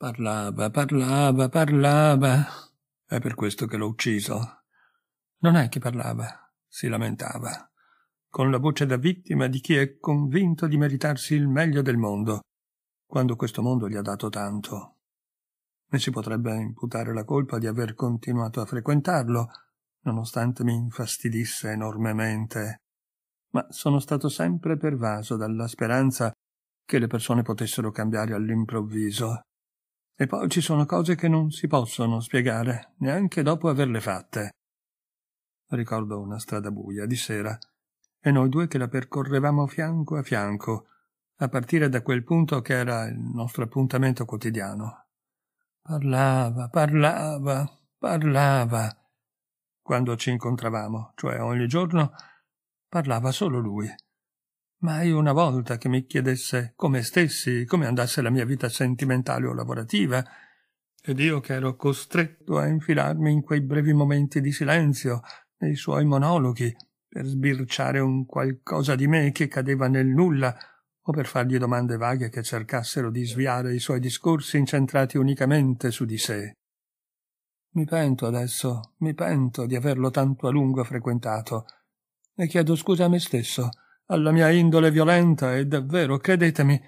Parlava, parlava, parlava. È per questo che l'ho ucciso. Non è che parlava, si lamentava, con la voce da vittima di chi è convinto di meritarsi il meglio del mondo, quando questo mondo gli ha dato tanto. Mi si potrebbe imputare la colpa di aver continuato a frequentarlo, nonostante mi infastidisse enormemente. Ma sono stato sempre pervaso dalla speranza che le persone potessero cambiare all'improvviso e poi ci sono cose che non si possono spiegare, neanche dopo averle fatte. Ricordo una strada buia di sera, e noi due che la percorrevamo fianco a fianco, a partire da quel punto che era il nostro appuntamento quotidiano. Parlava, parlava, parlava. Quando ci incontravamo, cioè ogni giorno, parlava solo lui mai una volta che mi chiedesse come stessi, come andasse la mia vita sentimentale o lavorativa, ed io che ero costretto a infilarmi in quei brevi momenti di silenzio, nei suoi monologhi, per sbirciare un qualcosa di me che cadeva nel nulla, o per fargli domande vaghe che cercassero di sviare i suoi discorsi incentrati unicamente su di sé. Mi pento adesso, mi pento di averlo tanto a lungo frequentato, e chiedo scusa a me stesso alla mia indole violenta e davvero, credetemi,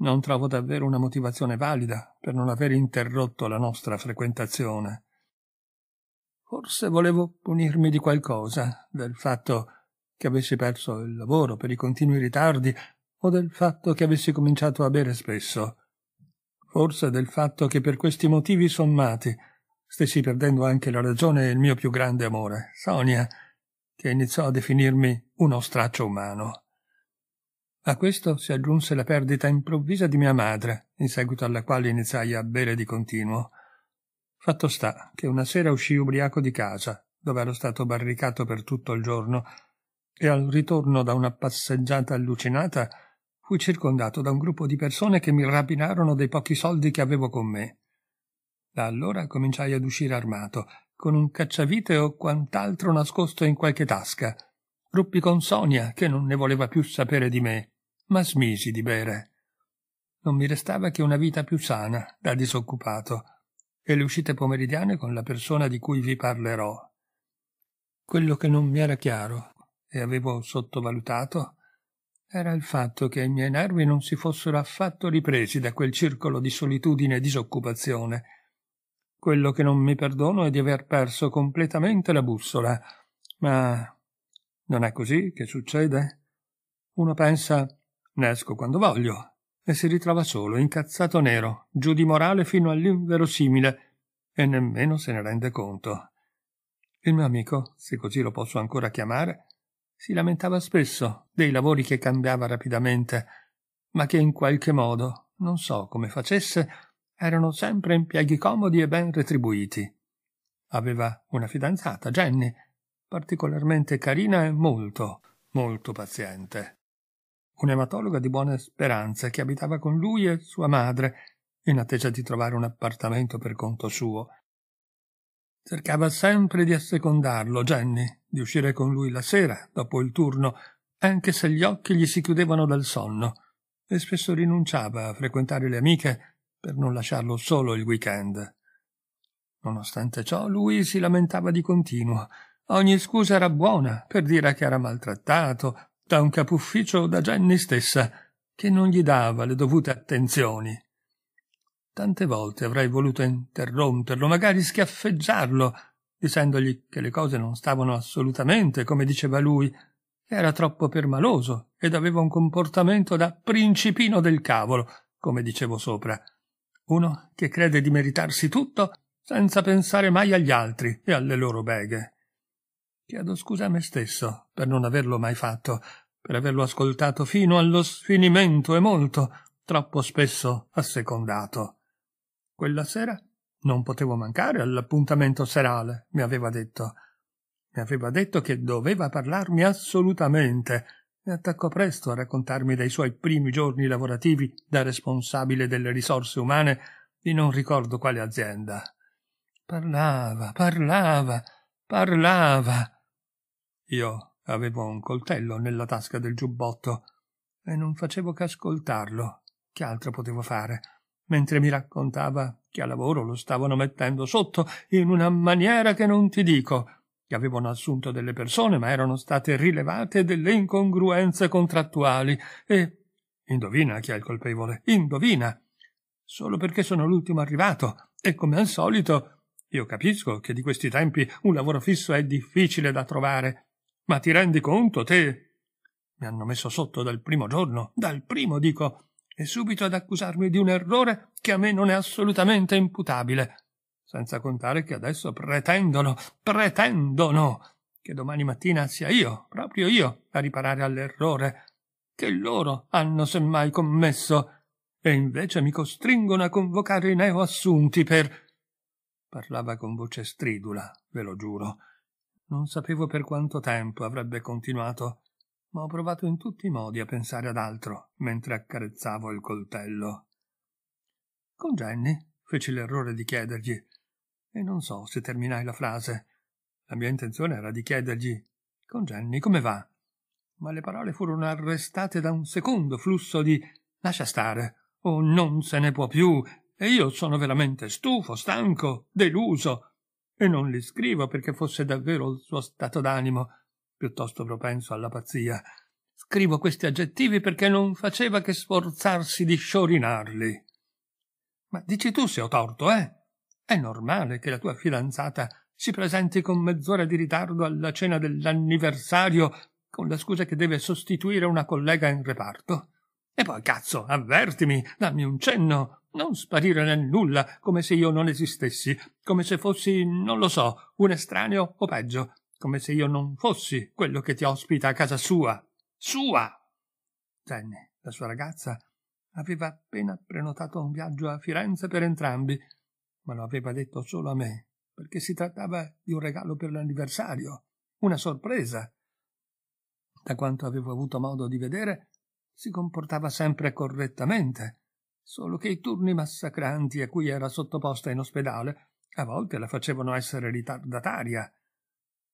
non trovo davvero una motivazione valida per non aver interrotto la nostra frequentazione. Forse volevo punirmi di qualcosa, del fatto che avessi perso il lavoro per i continui ritardi o del fatto che avessi cominciato a bere spesso. Forse del fatto che per questi motivi sommati stessi perdendo anche la ragione e il mio più grande amore, Sonia, che iniziò a definirmi uno straccio umano. A questo si aggiunse la perdita improvvisa di mia madre, in seguito alla quale iniziai a bere di continuo. Fatto sta che una sera uscì ubriaco di casa, dove ero stato barricato per tutto il giorno, e al ritorno da una passeggiata allucinata fui circondato da un gruppo di persone che mi rapinarono dei pochi soldi che avevo con me. Da allora cominciai ad uscire armato, con un cacciavite o quant'altro nascosto in qualche tasca, Ruppi con Sonia, che non ne voleva più sapere di me, ma smisi di bere. Non mi restava che una vita più sana, da disoccupato, e le uscite pomeridiane con la persona di cui vi parlerò. Quello che non mi era chiaro e avevo sottovalutato era il fatto che i miei nervi non si fossero affatto ripresi da quel circolo di solitudine e disoccupazione. Quello che non mi perdono è di aver perso completamente la bussola, ma non è così che succede? Uno pensa ne esco quando voglio e si ritrova solo, incazzato nero, giù di morale fino all'inverosimile e nemmeno se ne rende conto. Il mio amico, se così lo posso ancora chiamare, si lamentava spesso dei lavori che cambiava rapidamente, ma che in qualche modo, non so come facesse, erano sempre impieghi comodi e ben retribuiti. Aveva una fidanzata, Jenny, particolarmente carina e molto, molto paziente. Un'ematologa di buone speranze che abitava con lui e sua madre, in attesa di trovare un appartamento per conto suo. Cercava sempre di assecondarlo, Jenny, di uscire con lui la sera, dopo il turno, anche se gli occhi gli si chiudevano dal sonno, e spesso rinunciava a frequentare le amiche per non lasciarlo solo il weekend. Nonostante ciò, lui si lamentava di continuo Ogni scusa era buona per dire che era maltrattato da un capufficio o da Jenny stessa, che non gli dava le dovute attenzioni. Tante volte avrei voluto interromperlo, magari schiaffeggiarlo, dicendogli che le cose non stavano assolutamente come diceva lui, che era troppo permaloso ed aveva un comportamento da principino del cavolo, come dicevo sopra. Uno che crede di meritarsi tutto senza pensare mai agli altri e alle loro beghe. Chiedo scusa a me stesso per non averlo mai fatto, per averlo ascoltato fino allo sfinimento e molto, troppo spesso assecondato. Quella sera non potevo mancare all'appuntamento serale, mi aveva detto. Mi aveva detto che doveva parlarmi assolutamente e attaccò presto a raccontarmi dei suoi primi giorni lavorativi da responsabile delle risorse umane di non ricordo quale azienda. Parlava, parlava, parlava. Io avevo un coltello nella tasca del giubbotto e non facevo che ascoltarlo. Che altro potevo fare? Mentre mi raccontava che a lavoro lo stavano mettendo sotto in una maniera che non ti dico, che avevano assunto delle persone ma erano state rilevate delle incongruenze contrattuali e... Indovina chi è il colpevole, indovina! Solo perché sono l'ultimo arrivato e come al solito io capisco che di questi tempi un lavoro fisso è difficile da trovare, ma ti rendi conto, te? Mi hanno messo sotto dal primo giorno, dal primo dico, e subito ad accusarmi di un errore che a me non è assolutamente imputabile. Senza contare che adesso pretendono, pretendono che domani mattina sia io, proprio io, a riparare all'errore che loro hanno semmai commesso, e invece mi costringono a convocare i neoassunti per. parlava con voce stridula, ve lo giuro non sapevo per quanto tempo avrebbe continuato, ma ho provato in tutti i modi a pensare ad altro mentre accarezzavo il coltello. Con Jenny feci l'errore di chiedergli, e non so se terminai la frase. La mia intenzione era di chiedergli con Jenny come va? Ma le parole furono arrestate da un secondo flusso di lascia stare, o oh, non se ne può più, e io sono veramente stufo, stanco, deluso, e non li scrivo perché fosse davvero il suo stato d'animo, piuttosto propenso alla pazzia. Scrivo questi aggettivi perché non faceva che sforzarsi di sciorinarli. Ma dici tu se ho torto, eh? È normale che la tua fidanzata si presenti con mezz'ora di ritardo alla cena dell'anniversario con la scusa che deve sostituire una collega in reparto. E poi, cazzo, avvertimi, dammi un cenno, non sparire nel nulla, come se io non esistessi, come se fossi, non lo so, un estraneo o peggio, come se io non fossi quello che ti ospita a casa sua. Sua! Jenny, la sua ragazza, aveva appena prenotato un viaggio a Firenze per entrambi, ma lo aveva detto solo a me, perché si trattava di un regalo per l'anniversario, una sorpresa. Da quanto avevo avuto modo di vedere, si comportava sempre correttamente, solo che i turni massacranti a cui era sottoposta in ospedale a volte la facevano essere ritardataria.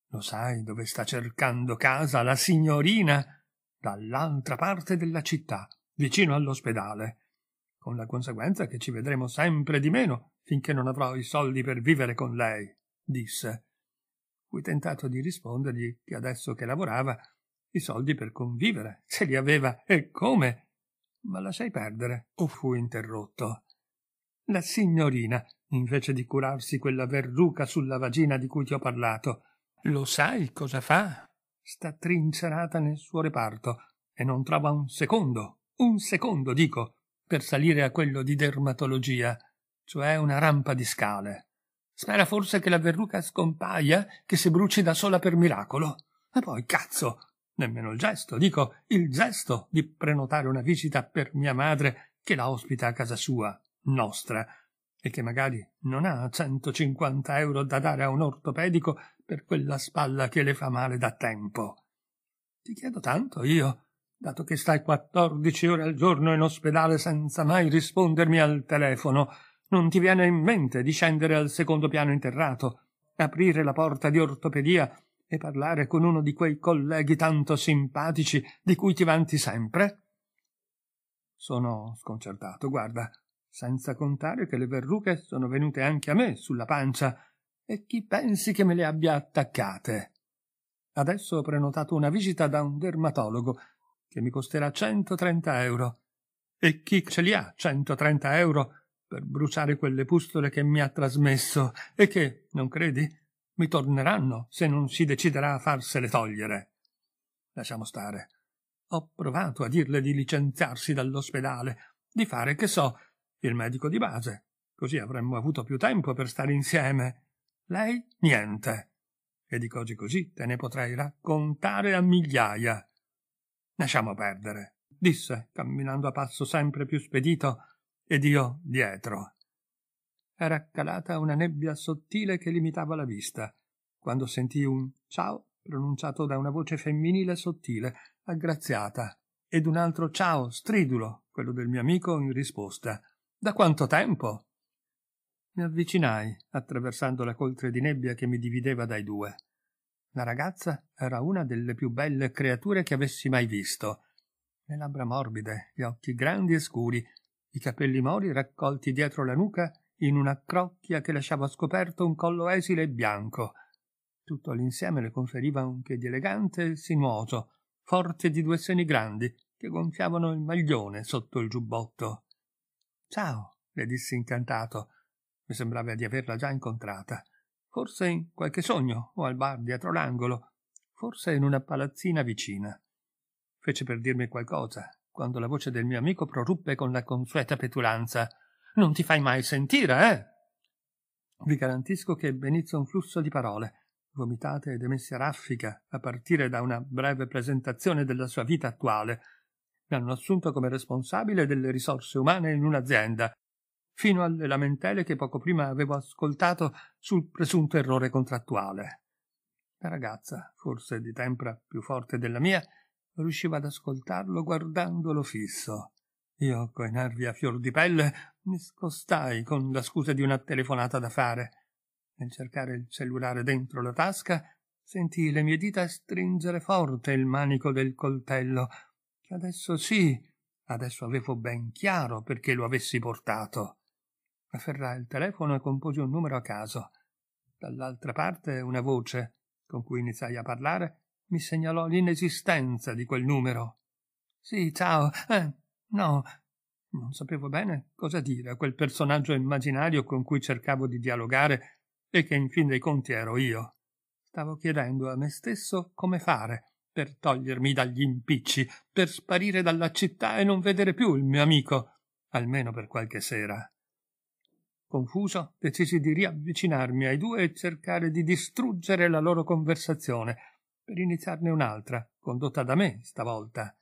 Lo sai dove sta cercando casa la signorina? Dall'altra parte della città, vicino all'ospedale, con la conseguenza che ci vedremo sempre di meno finché non avrò i soldi per vivere con lei, disse. Fui tentato di rispondergli che adesso che lavorava i soldi per convivere ce li aveva e come? Ma lasciai perdere o fu interrotto. La signorina, invece di curarsi quella verruca sulla vagina di cui ti ho parlato, lo sai cosa fa? Sta trincerata nel suo reparto e non trova un secondo, un secondo, dico, per salire a quello di dermatologia, cioè una rampa di scale. Spera forse che la verruca scompaia, che si bruci da sola per miracolo. E poi, cazzo, nemmeno il gesto, dico il gesto di prenotare una visita per mia madre che la ospita a casa sua, nostra, e che magari non ha 150 euro da dare a un ortopedico per quella spalla che le fa male da tempo. Ti chiedo tanto io, dato che stai 14 ore al giorno in ospedale senza mai rispondermi al telefono, non ti viene in mente di scendere al secondo piano interrato, aprire la porta di ortopedia e parlare con uno di quei colleghi tanto simpatici di cui ti vanti sempre? Sono sconcertato, guarda, senza contare che le verruche sono venute anche a me sulla pancia, e chi pensi che me le abbia attaccate? Adesso ho prenotato una visita da un dermatologo che mi costerà 130 euro. E chi ce li ha 130 euro per bruciare quelle pustole che mi ha trasmesso e che, non credi, mi torneranno se non si deciderà a farsele togliere. Lasciamo stare. Ho provato a dirle di licenziarsi dall'ospedale, di fare, che so, il medico di base. Così avremmo avuto più tempo per stare insieme. Lei niente. E di cose così te ne potrei raccontare a migliaia. Lasciamo perdere, disse, camminando a passo sempre più spedito, ed io dietro era calata una nebbia sottile che limitava la vista, quando sentii un ciao pronunciato da una voce femminile sottile, aggraziata, ed un altro ciao stridulo, quello del mio amico, in risposta. Da quanto tempo? Mi avvicinai, attraversando la coltre di nebbia che mi divideva dai due. La ragazza era una delle più belle creature che avessi mai visto. Le labbra morbide, gli occhi grandi e scuri, i capelli mori raccolti dietro la nuca in una crocchia che lasciava scoperto un collo esile e bianco. Tutto all'insieme le conferiva un che di elegante e sinuoso, forte di due seni grandi che gonfiavano il maglione sotto il giubbotto. Ciao, le dissi incantato. Mi sembrava di averla già incontrata. Forse in qualche sogno o al bar dietro l'angolo, forse in una palazzina vicina. Fece per dirmi qualcosa, quando la voce del mio amico proruppe con la consueta petulanza. Non ti fai mai sentire, eh? Vi garantisco che benizia un flusso di parole, vomitate ed emesse a raffica, a partire da una breve presentazione della sua vita attuale. Mi hanno assunto come responsabile delle risorse umane in un'azienda, fino alle lamentele che poco prima avevo ascoltato sul presunto errore contrattuale. La ragazza, forse di tempra più forte della mia, riusciva ad ascoltarlo guardandolo fisso. Io, coi nervi a fior di pelle, mi scostai con la scusa di una telefonata da fare. Nel cercare il cellulare dentro la tasca, sentii le mie dita stringere forte il manico del coltello, che adesso sì, adesso avevo ben chiaro perché lo avessi portato. Afferrai il telefono e composi un numero a caso. Dall'altra parte una voce, con cui iniziai a parlare, mi segnalò l'inesistenza di quel numero. Sì, ciao. Eh, No, non sapevo bene cosa dire a quel personaggio immaginario con cui cercavo di dialogare e che in fin dei conti ero io. Stavo chiedendo a me stesso come fare per togliermi dagli impicci, per sparire dalla città e non vedere più il mio amico, almeno per qualche sera. Confuso, decisi di riavvicinarmi ai due e cercare di distruggere la loro conversazione, per iniziarne un'altra, condotta da me stavolta.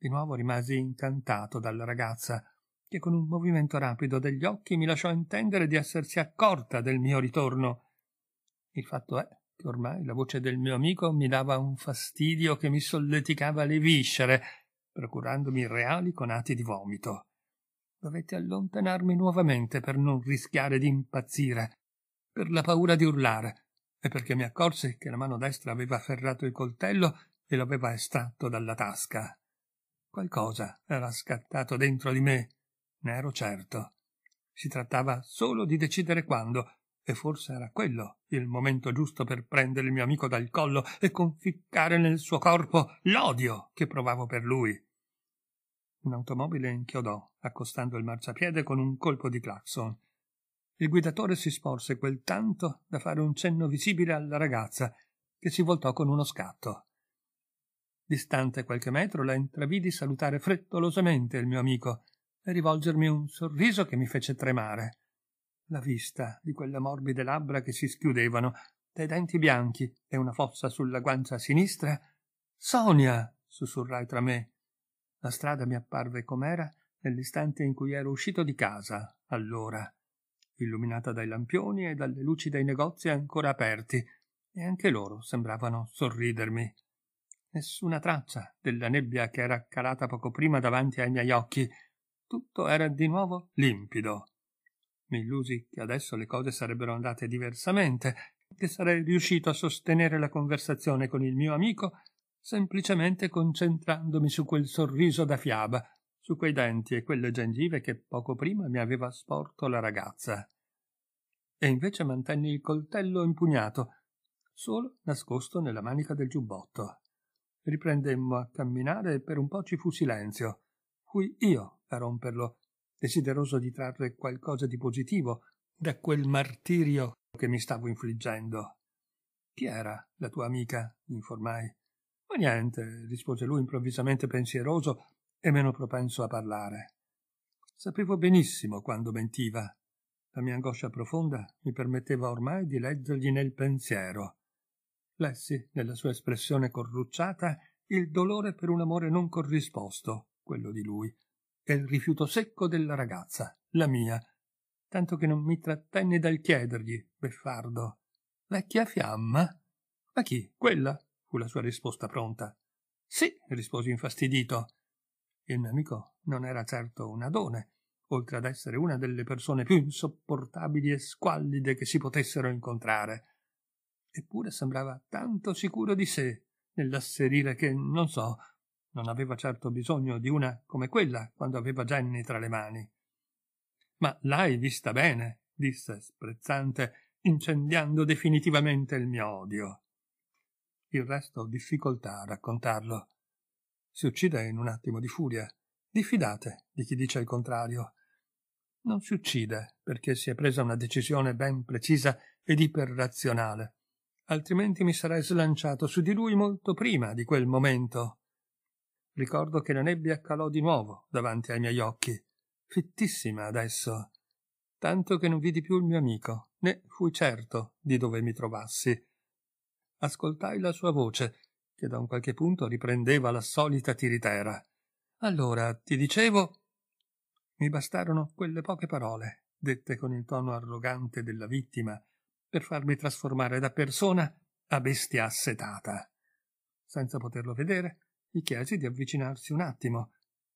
Di nuovo rimasi incantato dalla ragazza, che con un movimento rapido degli occhi mi lasciò intendere di essersi accorta del mio ritorno. Il fatto è che ormai la voce del mio amico mi dava un fastidio che mi solleticava le viscere, procurandomi reali conati di vomito. Dovetti allontanarmi nuovamente per non rischiare di impazzire, per la paura di urlare, e perché mi accorsi che la mano destra aveva afferrato il coltello e lo aveva estratto dalla tasca. Qualcosa era scattato dentro di me, ne ero certo. Si trattava solo di decidere quando, e forse era quello il momento giusto per prendere il mio amico dal collo e conficcare nel suo corpo l'odio che provavo per lui. Un'automobile inchiodò, accostando il marciapiede con un colpo di clacson. Il guidatore si sporse quel tanto da fare un cenno visibile alla ragazza, che si voltò con uno scatto. Distante qualche metro la intravidi salutare frettolosamente il mio amico e rivolgermi un sorriso che mi fece tremare. La vista di quelle morbide labbra che si schiudevano, dai denti bianchi e una fossa sulla guancia sinistra. Sonia! sussurrai tra me. La strada mi apparve com'era nell'istante in cui ero uscito di casa, allora, illuminata dai lampioni e dalle luci dei negozi ancora aperti, e anche loro sembravano sorridermi nessuna traccia della nebbia che era calata poco prima davanti ai miei occhi. Tutto era di nuovo limpido. Mi illusi che adesso le cose sarebbero andate diversamente, che sarei riuscito a sostenere la conversazione con il mio amico semplicemente concentrandomi su quel sorriso da fiaba, su quei denti e quelle gengive che poco prima mi aveva sporto la ragazza. E invece mantenni il coltello impugnato, solo nascosto nella manica del giubbotto. Riprendemmo a camminare e per un po' ci fu silenzio. Fui io a romperlo, desideroso di trarre qualcosa di positivo da quel martirio che mi stavo infliggendo. Chi era la tua amica? mi informai. Ma niente, rispose lui improvvisamente pensieroso e meno propenso a parlare. Sapevo benissimo quando mentiva. La mia angoscia profonda mi permetteva ormai di leggergli nel pensiero lessi nella sua espressione corrucciata il dolore per un amore non corrisposto, quello di lui, e il rifiuto secco della ragazza, la mia, tanto che non mi trattenne dal chiedergli, beffardo, vecchia fiamma? Ma chi? Quella? fu la sua risposta pronta. Sì, risposi infastidito. Il mio amico non era certo un adone, oltre ad essere una delle persone più insopportabili e squallide che si potessero incontrare eppure sembrava tanto sicuro di sé nell'asserire che, non so, non aveva certo bisogno di una come quella quando aveva Jenny tra le mani. Ma l'hai vista bene, disse sprezzante, incendiando definitivamente il mio odio. Il resto difficoltà a raccontarlo. Si uccide in un attimo di furia. Diffidate di chi dice il contrario. Non si uccide perché si è presa una decisione ben precisa ed iperrazionale altrimenti mi sarei slanciato su di lui molto prima di quel momento. Ricordo che la nebbia calò di nuovo davanti ai miei occhi, fittissima adesso, tanto che non vidi più il mio amico, né fui certo di dove mi trovassi. Ascoltai la sua voce, che da un qualche punto riprendeva la solita tiritera. Allora, ti dicevo... Mi bastarono quelle poche parole, dette con il tono arrogante della vittima, per farmi trasformare da persona a bestia assetata. Senza poterlo vedere, gli chiesi di avvicinarsi un attimo.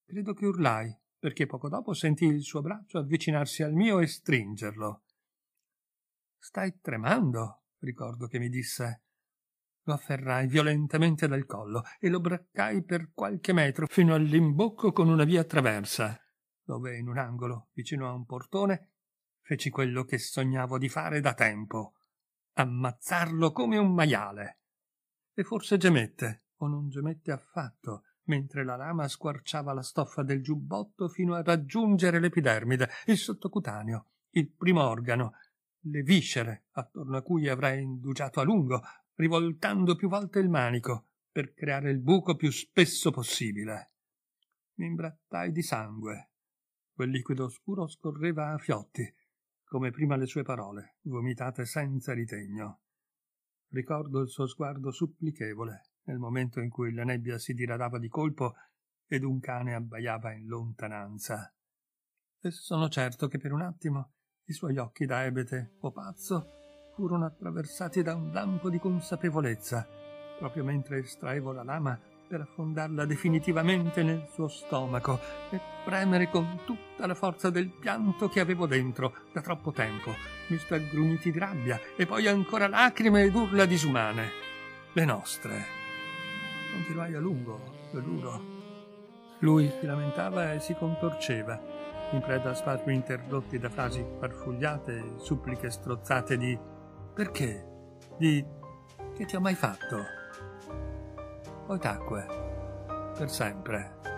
Credo che urlai, perché poco dopo sentii il suo braccio avvicinarsi al mio e stringerlo. Stai tremando, ricordo che mi disse. Lo afferrai violentemente dal collo e lo braccai per qualche metro fino all'imbocco con una via traversa, dove in un angolo, vicino a un portone, Feci quello che sognavo di fare da tempo. Ammazzarlo come un maiale. E forse gemette, o non gemette affatto, mentre la lama squarciava la stoffa del giubbotto fino a raggiungere l'epidermide, il sottocutaneo, il primo organo, le viscere, attorno a cui avrei indugiato a lungo, rivoltando più volte il manico, per creare il buco più spesso possibile. Mi imbrattai di sangue. Quel liquido oscuro scorreva a fiotti, come prima le sue parole, vomitate senza ritegno. Ricordo il suo sguardo supplichevole nel momento in cui la nebbia si diradava di colpo ed un cane abbaiava in lontananza. E sono certo che per un attimo i suoi occhi da ebete o pazzo furono attraversati da un lampo di consapevolezza, proprio mentre estraevo la lama per affondarla definitivamente nel suo stomaco e premere con tutta la forza del pianto che avevo dentro da troppo tempo, misto a gruniti di rabbia e poi ancora lacrime ed urla disumane. Le nostre. Continuai a lungo, lo duro. Lui si lamentava e si contorceva, in preda a spasmi interrotti da frasi farfugliate e suppliche strozzate di perché? Di che ti ho mai fatto? poi tacque, per sempre.